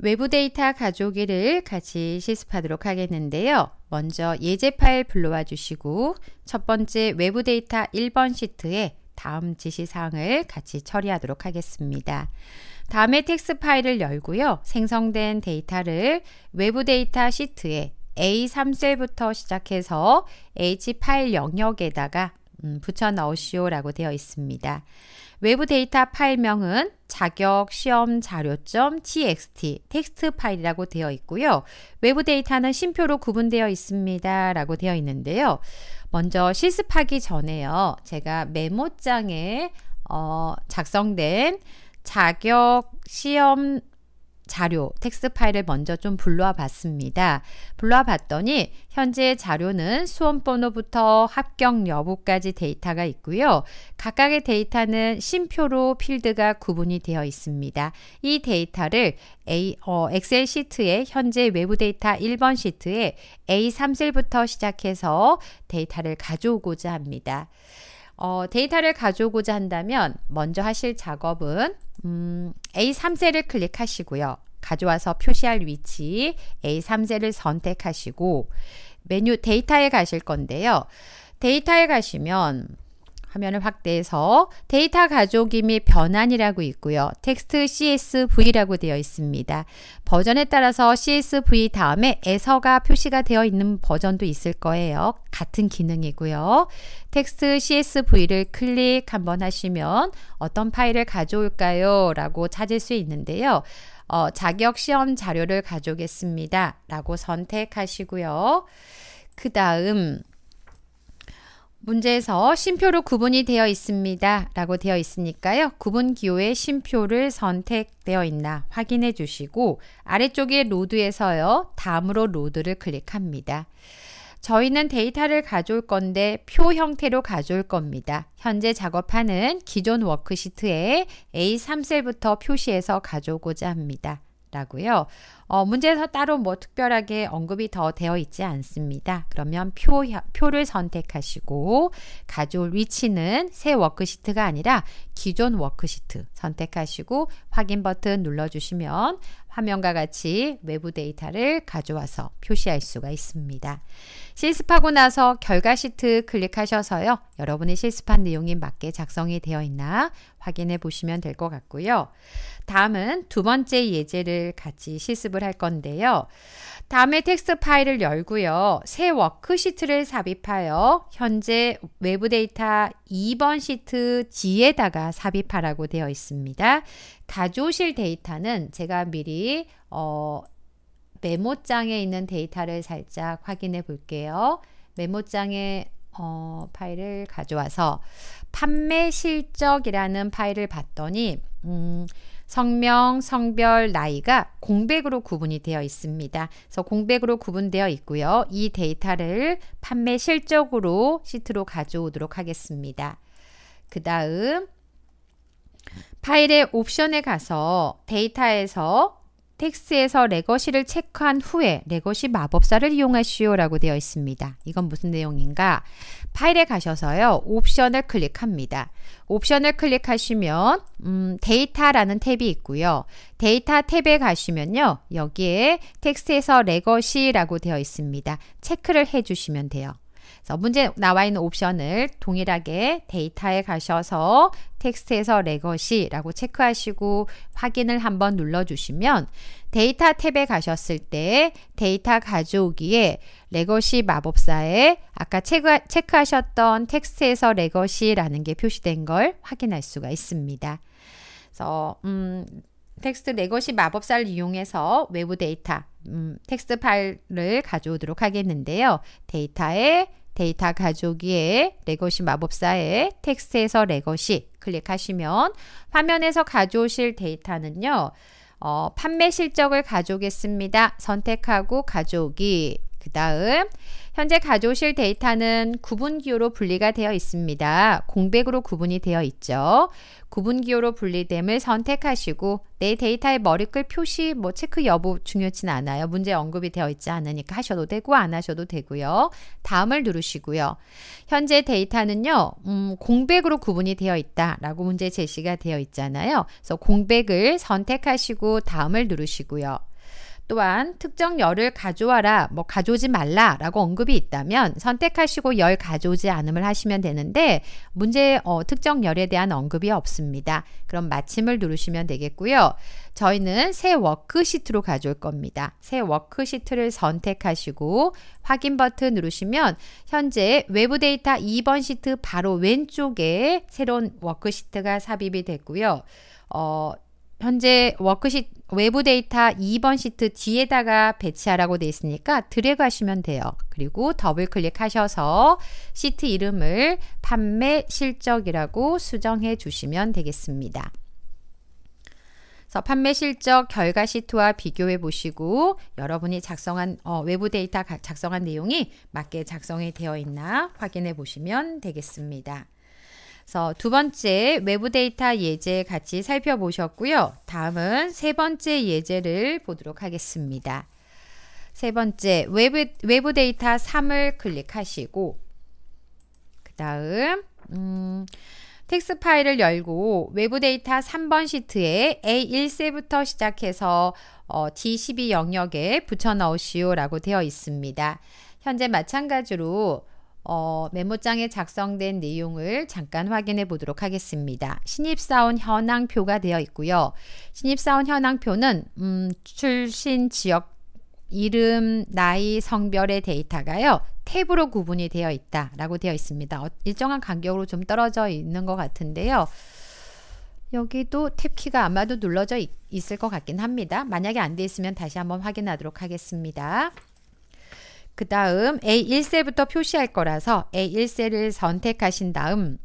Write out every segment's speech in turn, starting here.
외부 데이터 가져오기를 같이 실습하도록 하겠는데요. 먼저 예제 파일 불러와 주시고 첫 번째 외부 데이터 1번 시트에 다음 지시사항을 같이 처리하도록 하겠습니다. 다음에 텍스 파일을 열고요. 생성된 데이터를 외부 데이터 시트에 A3셀부터 시작해서 H 파일 영역에다가 음, 붙여 넣으시오라고 되어 있습니다. 외부 데이터 파일명은 자격 시험 자료 txt 텍스트 파일이라고 되어 있고요. 외부 데이터는 심표로 구분되어 있습니다라고 되어 있는데요. 먼저 실습하기 전에요. 제가 메모장에 어, 작성된 자격 시험 자료, 텍스트 파일을 먼저 좀 불러와 봤습니다. 불러와 봤더니 현재 자료는 수험 번호부터 합격 여부까지 데이터가 있고요. 각각의 데이터는 심표로 필드가 구분이 되어 있습니다. 이 데이터를 A, 어, 엑셀 시트의 현재 외부 데이터 1번 시트에 A3셀부터 시작해서 데이터를 가져오고자 합니다. 어, 데이터를 가져오고자 한다면 먼저 하실 작업은 음, A3셀을 클릭하시고요. 가져와서 표시할 위치 A3셀을 선택하시고 메뉴 데이터에 가실 건데요. 데이터에 가시면 화면을 확대해서 데이터 가져오기 및 변환이라고 있고요. 텍스트 CSV라고 되어 있습니다. 버전에 따라서 CSV 다음에 에서가 표시가 되어 있는 버전도 있을 거예요. 같은 기능이고요. 텍스트 CSV를 클릭 한번 하시면 어떤 파일을 가져올까요? 라고 찾을 수 있는데요. 어, 자격 시험 자료를 가져오겠습니다. 라고 선택하시고요. 그 다음 문제에서 심표로 구분이 되어 있습니다. 라고 되어 있으니까요. 구분 기호에 심표를 선택되어 있나 확인해 주시고 아래쪽에 로드에서요. 다음으로 로드를 클릭합니다. 저희는 데이터를 가져올 건데 표 형태로 가져올 겁니다. 현재 작업하는 기존 워크시트에 A3셀부터 표시해서 가져오고자 합니다. 라고요. 어, 문제에서 따로 뭐 특별하게 언급이 더 되어 있지 않습니다. 그러면 표, 표를 선택하시고 가져올 위치는 새 워크시트가 아니라 기존 워크시트 선택하시고 확인 버튼 눌러주시면 화면과 같이 외부 데이터를 가져와서 표시할 수가 있습니다. 실습하고 나서 결과 시트 클릭하셔서요. 여러분이 실습한 내용이 맞게 작성이 되어 있나 확인해 보시면 될 것 같고요. 다음은 두 번째 예제를 같이 실습을 작업을 할 건데요. 다음에 텍스트 파일을 열고요. 새 워크시트를 삽입하여 현재 외부 데이터 2번 시트 G에다가 삽입하라고 되어 있습니다. 가져오실 데이터는 제가 미리 어, 메모장에 있는 데이터를 살짝 확인해 볼게요. 메모장에 어, 파일을 가져와서 판매 실적이라는 파일을 봤더니 음, 성명, 성별, 나이가 공백으로 구분이 되어 있습니다. 그래서 공백으로 구분되어 있고요. 이 데이터를 판매 실적으로 시트로 가져오도록 하겠습니다. 그 다음 파일의 옵션에 가서 데이터에서 텍스에서 레거시를 체크한 후에 레거시 마법사를 이용하시오 라고 되어 있습니다. 이건 무슨 내용인가? 파일에 가셔서요. 옵션을 클릭합니다. 옵션을 클릭하시면 음, 데이터라는 탭이 있고요. 데이터 탭에 가시면요. 여기에 텍스에서 레거시라고 되어 있습니다. 체크를 해주시면 돼요. 그래서 문제 나와 있는 옵션을 동일하게 데이터에 가셔서 텍스트에서 레거시라고 체크하시고 확인을 한번 눌러주시면 데이터 탭에 가셨을 때 데이터 가져오기에 레거시 마법사에 아까 체크, 체크하셨던 텍스트에서 레거시라는 게 표시된 걸 확인할 수가 있습니다. 그래서 음, 텍스트 레거시 마법사를 이용해서 외부 데이터 음, 텍스트 파일을 가져오도록 하겠는데요. 데이터에 데이터 가져오기에 레거시 마법사의 텍스트에서 레거시 클릭하시면 화면에서 가져오실 데이터는요. 어, 판매 실적을 가져오겠습니다. 선택하고 가져오기 그 다음 현재 가져오실 데이터는 구분기호로 분리가 되어 있습니다. 공백으로 구분이 되어 있죠. 구분기호로 분리됨을 선택하시고 내 데이터의 머리글 표시 뭐 체크 여부 중요치는 않아요. 문제 언급이 되어 있지 않으니까 하셔도 되고 안 하셔도 되고요. 다음을 누르시고요. 현재 데이터는요. 음, 공백으로 구분이 되어 있다라고 문제 제시가 되어 있잖아요. 그래서 공백을 선택하시고 다음을 누르시고요. 또한 특정 열을 가져와라, 뭐 가져오지 말라라고 언급이 있다면 선택하시고 열 가져오지 않음을 하시면 되는데 문제 어, 특정 열에 대한 언급이 없습니다. 그럼 마침을 누르시면 되겠고요. 저희는 새 워크시트로 가져올 겁니다. 새 워크시트를 선택하시고 확인 버튼 누르시면 현재 외부 데이터 2번 시트 바로 왼쪽에 새로운 워크시트가 삽입이 됐고요. 어, 현재 워크시트 그 외부 데이터 2번 시트 뒤에다가 배치하라고 되어 있으니까 드래그 하시면 돼요. 그리고 더블 클릭하셔서 시트 이름을 판매 실적이라고 수정해 주시면 되겠습니다. 그래서 판매 실적 결과 시트와 비교해 보시고 여러분이 작성한 어, 외부 데이터 작성한 내용이 맞게 작성이 되어 있나 확인해 보시면 되겠습니다. 그래서 두 번째 외부 데이터 예제 같이 살펴보셨고요. 다음은 세 번째 예제를 보도록 하겠습니다. 세 번째 외부, 외부 데이터 3을 클릭하시고 그 다음 음, 텍스 파일을 열고 외부 데이터 3번 시트에 A1세부터 시작해서 어, D12 영역에 붙여 넣으시오 라고 되어 있습니다. 현재 마찬가지로 어, 메모장에 작성된 내용을 잠깐 확인해 보도록 하겠습니다. 신입사원 현황표가 되어 있고요. 신입사원 현황표는 음, 출신 지역 이름, 나이, 성별의 데이터가요. 탭으로 구분이 되어 있다라고 되어 있습니다. 어, 일정한 간격으로 좀 떨어져 있는 것 같은데요. 여기도 탭키가 아마도 눌러져 있, 을것 같긴 합니다. 만약에 안 돼 있으면 다시 한번 확인하도록 하겠습니다. 그 다음 a 1세부터 표시할 거라서 a 1세를 선택하신 다음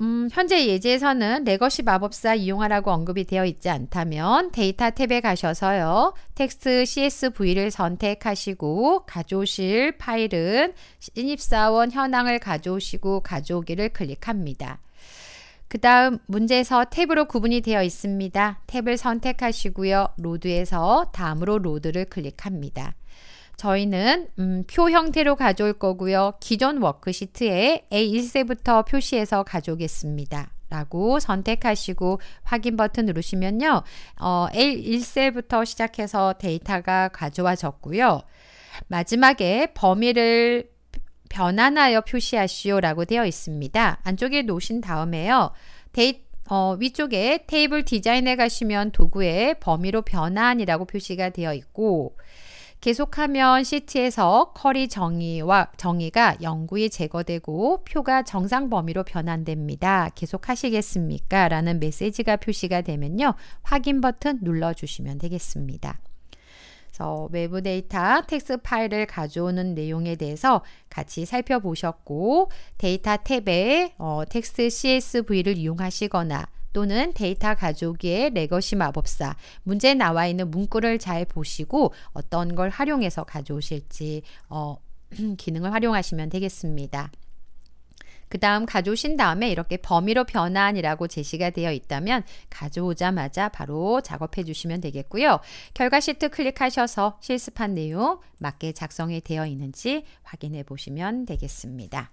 음, 현재 예제에서는 레거시 마법사 이용하라고 언급이 되어 있지 않다면 데이터 탭에 가셔서요. 텍스트 CSV를 선택하시고 가져오실 파일은 신입사원 현황을 가져오시고 가져오기를 클릭합니다. 그 다음 문제에서 탭으로 구분이 되어 있습니다. 탭을 선택하시고요. 로드에서 다음으로 로드를 클릭합니다. 저희는 음, 표 형태로 가져올 거고요. 기존 워크시트에 a 1세부터 표시해서 가져오겠습니다. 라고 선택하시고 확인 버튼 누르시면요. 어, a 1세부터 시작해서 데이터가 가져와졌고요. 마지막에 범위를 변환하여 표시하시오 라고 되어 있습니다. 안쪽에 놓으신 다음에요. 데이, 어, 위쪽에 테이블 디자인에 가시면 도구에 범위로 변환이라고 표시가 되어 있고 계속하면 시트에서 커리 정의와 정의가 영구히 제거되고 표가 정상 범위로 변환됩니다. 계속하시겠습니까? 라는 메시지가 표시가 되면요. 확인 버튼 눌러주시면 되겠습니다. 그래서 외부 데이터 텍스 파일을 가져오는 내용에 대해서 같이 살펴보셨고 데이터 탭에 어, 텍스 CSV를 이용하시거나 또는 데이터 가족의 레거시 마법사 문제에 나와 있는 문구를 잘 보시고 어떤 걸 활용해서 가져오실지 어, 기능을 활용하시면 되겠습니다. 그 다음 가져오신 다음에 이렇게 범위로 변환이라고 제시가 되어 있다면 가져오자마자 바로 작업해 주시면 되겠고요. 결과 시트 클릭하셔서 실습한 내용 맞게 작성이 되어 있는지 확인해 보시면 되겠습니다.